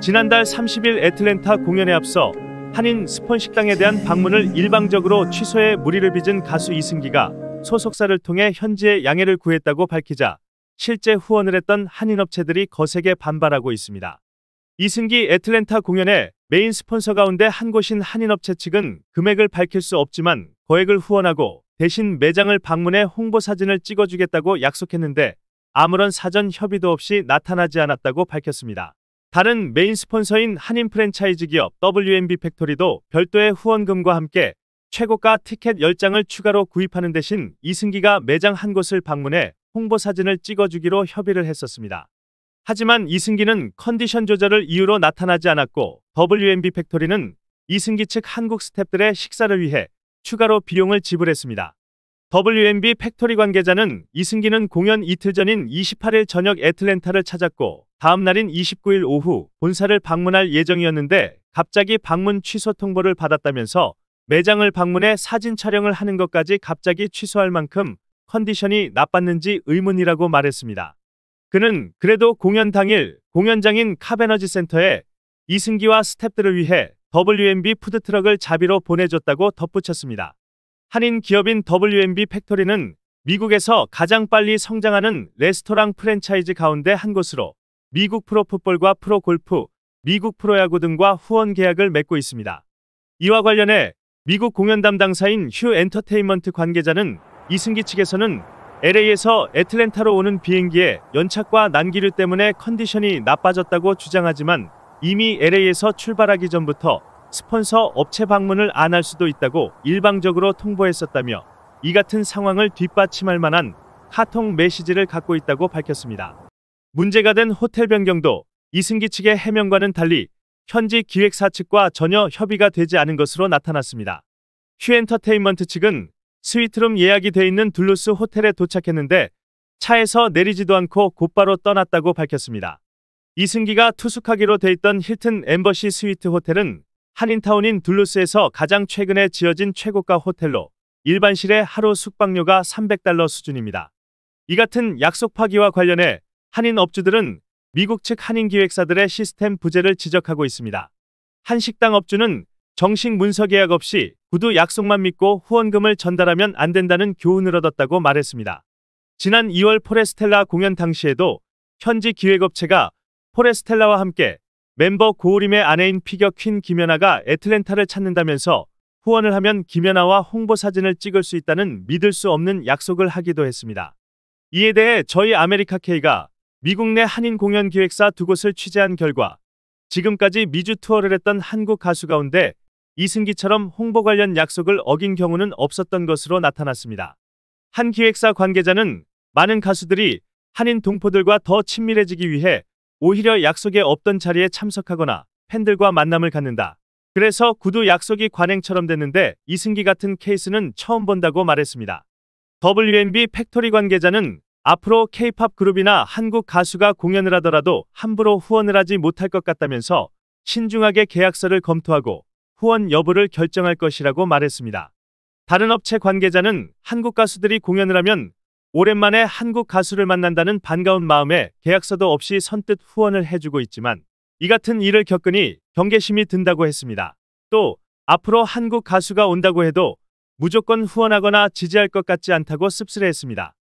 지난달 30일 애틀랜타 공연에 앞서 한인 스폰 식당에 대한 방문을 일방적으로 취소해 무리를 빚은 가수 이승기가 소속사를 통해 현지의 양해를 구했다고 밝히자 실제 후원을 했던 한인업체들이 거세게 반발하고 있습니다. 이승기 애틀랜타 공연의 메인 스폰서 가운데 한 곳인 한인업체 측은 금액을 밝힐 수 없지만 거액을 후원하고 대신 매장을 방문해 홍보 사진을 찍어주겠다고 약속했는데 아무런 사전 협의도 없이 나타나지 않았다고 밝혔습니다. 다른 메인 스폰서인 한인 프랜차이즈 기업 WMB 팩토리도 별도의 후원금과 함께 최고가 티켓 10장을 추가로 구입하는 대신 이승기가 매장 한 곳을 방문해 홍보 사진을 찍어주기로 협의를 했었습니다. 하지만 이승기는 컨디션 조절을 이유로 나타나지 않았고 WMB 팩토리는 이승기 측 한국 스탭들의 식사를 위해 추가로 비용을 지불했습니다. WMB 팩토리 관계자는 이승기는 공연 이틀 전인 28일 저녁 애틀랜타를 찾았고 다음 날인 29일 오후 본사를 방문할 예정이었는데 갑자기 방문 취소 통보를 받았다면서 매장을 방문해 사진 촬영을 하는 것까지 갑자기 취소할 만큼 컨디션이 나빴는지 의문이라고 말했습니다. 그는 그래도 공연 당일 공연장인 카베너지 센터에 이승기와 스탭들을 위해 WMB 푸드트럭을 자비로 보내줬다고 덧붙였습니다. 한인 기업인 WMB 팩토리는 미국에서 가장 빨리 성장하는 레스토랑 프랜차이즈 가운데 한 곳으로 미국 프로풋볼과 프로골프, 미국 프로야구 등과 후원 계약을 맺고 있습니다. 이와 관련해 미국 공연 담당사인 휴 엔터테인먼트 관계자는 이승기 측에서는 LA에서 애틀랜타로 오는 비행기에 연착과 난기류 때문에 컨디션이 나빠졌다고 주장하지만 이미 LA에서 출발하기 전부터 스폰서 업체 방문을 안 할 수도 있다고 일방적으로 통보했었다며 이 같은 상황을 뒷받침할 만한 카톡 메시지를 갖고 있다고 밝혔습니다. 문제가 된 호텔 변경도 이승기 측의 해명과는 달리 현지 기획사 측과 전혀 협의가 되지 않은 것으로 나타났습니다. 휴엔터테인먼트 측은 스위트룸 예약이 돼 있는 둘루스 호텔에 도착했는데 차에서 내리지도 않고 곧바로 떠났다고 밝혔습니다. 이승기가 투숙하기로 돼 있던 힐튼 엠버시 스위트 호텔은 한인타운인 둘루스에서 가장 최근에 지어진 최고가 호텔로 일반실의 하루 숙박료가 300달러 수준입니다. 이 같은 약속 파기와 관련해 한인 업주들은 미국 측 한인 기획사들의 시스템 부재를 지적하고 있습니다. 한 식당 업주는 정식 문서 계약 없이 구두 약속만 믿고 후원금을 전달하면 안 된다는 교훈을 얻었다고 말했습니다. 지난 2월 포레스텔라 공연 당시에도 현지 기획업체가 포레스텔라와 함께 멤버 고우림의 아내인 피겨 퀸 김연아가 애틀랜타를 찾는다면서 후원을 하면 김연아와 홍보 사진을 찍을 수 있다는 믿을 수 없는 약속을 하기도 했습니다. 이에 대해 저희 아메리카K가 미국 내 한인 공연 기획사 두 곳을 취재한 결과 지금까지 미주 투어를 했던 한국 가수 가운데 이승기처럼 홍보 관련 약속을 어긴 경우는 없었던 것으로 나타났습니다. 한 기획사 관계자는 많은 가수들이 한인 동포들과 더 친밀해지기 위해 오히려 약속에 없던 자리에 참석하거나 팬들과 만남을 갖는다. 그래서 구두 약속이 관행처럼 됐는데 이승기 같은 케이스는 처음 본다고 말했습니다. WNB 팩토리 관계자는 앞으로 k p o p 그룹이나 한국 가수가 공연을 하더라도 함부로 후원을 하지 못할 것 같다면서 신중하게 계약서를 검토하고 후원 여부를 결정할 것이라고 말했습니다. 다른 업체 관계자는 한국 가수들이 공연을 하면 오랜만에 한국 가수를 만난다는 반가운 마음에 계약서도 없이 선뜻 후원을 해주고 있지만 이 같은 일을 겪으니 경계심이 든다고 했습니다. 또 앞으로 한국 가수가 온다고 해도 무조건 후원하거나 지지할 것 같지 않다고 씁쓸해했습니다.